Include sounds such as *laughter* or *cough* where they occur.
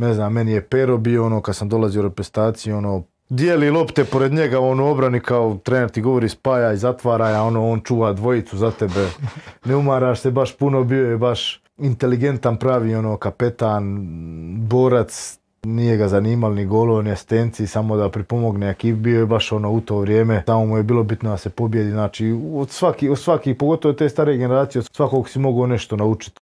ne znam, meni je Pero bio ono, kad sam dolazio u ono, dijeli lopte pored njega on obrani kao trener ti govori spaja i zatvaraj, a ono, on čuva dvojicu za tebe. *laughs* Ne umaraš se baš puno, bio je baš inteligentan pravi ono kapetan, borac, nije ga zanimal ni golo, ni asistenciji, samo da pripomogne ekip, bio je baš ono u to vrijeme, samo mu je bilo bitno da se pobjedi, znači od svaki, od pogotovo te stare generacije, od svakog si mogao nešto naučiti.